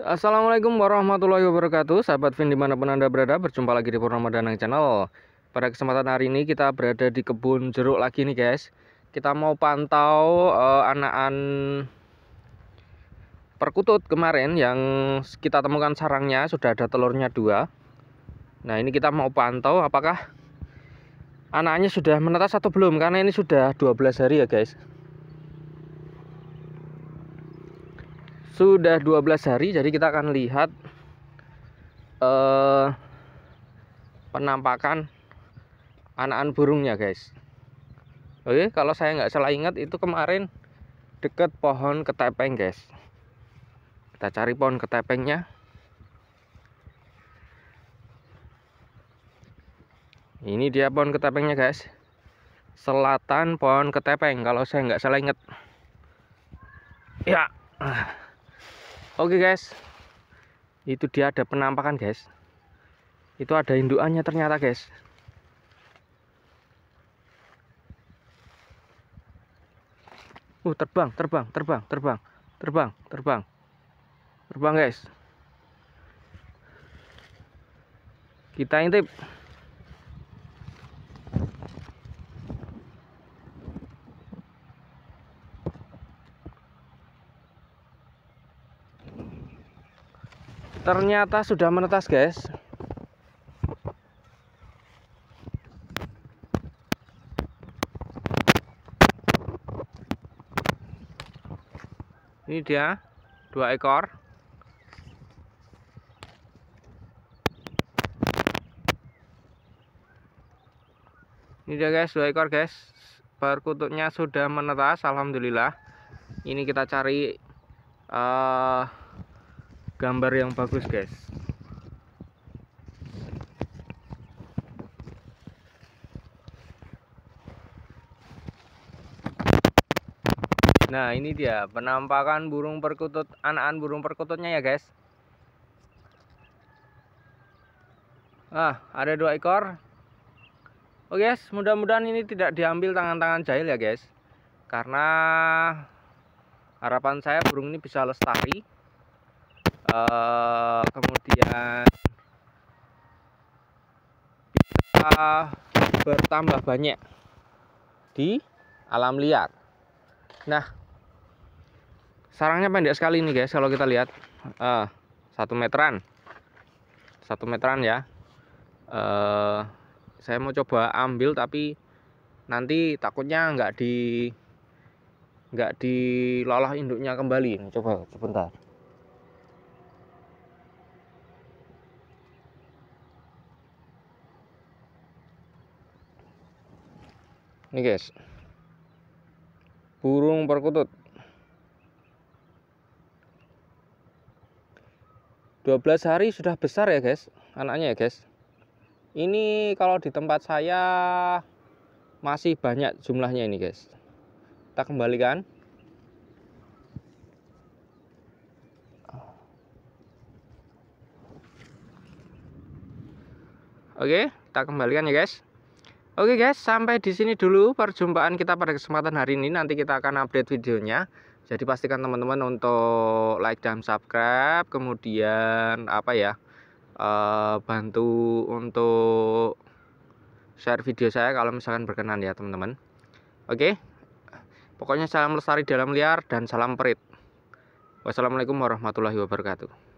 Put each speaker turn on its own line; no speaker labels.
Assalamualaikum warahmatullahi wabarakatuh Sahabat Vin dimanapun anda berada Berjumpa lagi di Purnama Danang Channel Pada kesempatan hari ini kita berada di kebun jeruk lagi nih guys Kita mau pantau uh, eh, anakan perkutut kemarin Yang kita temukan sarangnya Sudah ada telurnya dua Nah ini kita mau pantau apakah Anaknya sudah menetas atau belum Karena ini sudah 12 hari ya guys sudah 12 hari jadi kita akan lihat eh, penampakan anakan burungnya guys oke kalau saya nggak salah ingat itu kemarin deket pohon ketepeng guys kita cari pohon ketepengnya ini dia pohon ketepengnya guys selatan pohon ketepeng kalau saya nggak salah ingat ya Oke guys, itu dia ada penampakan guys. Itu ada induannya ternyata guys. Uh terbang, terbang, terbang, terbang, terbang, terbang, terbang guys. Kita intip. ternyata sudah menetas guys ini dia dua ekor ini dia guys dua ekor guys perkutuknya sudah menetas alhamdulillah ini kita cari uh, gambar yang bagus guys Nah ini dia penampakan burung perkutut Anakan burung perkututnya ya guys Ah ada dua ekor Oke oh, guys mudah-mudahan ini tidak diambil tangan-tangan jahil ya guys Karena harapan saya burung ini bisa lestari Eh, kemudian bisa bertambah banyak di alam liar. Nah, sarangnya pendek sekali nih guys kalau kita lihat uh, satu meteran, satu meteran ya. Uh, saya mau coba ambil tapi nanti takutnya nggak di nggak diloloh induknya kembali. Coba sebentar. ini guys burung perkutut 12 hari sudah besar ya guys anaknya ya guys ini kalau di tempat saya masih banyak jumlahnya ini guys kita kembalikan Oke, kita kembalikan ya guys. Oke guys, sampai di sini dulu perjumpaan kita pada kesempatan hari ini. Nanti kita akan update videonya. Jadi pastikan teman-teman untuk like dan subscribe, kemudian apa ya? Eh, bantu untuk share video saya kalau misalkan berkenan ya, teman-teman. Oke. Pokoknya salam lestari dalam liar dan salam perit. Wassalamualaikum warahmatullahi wabarakatuh.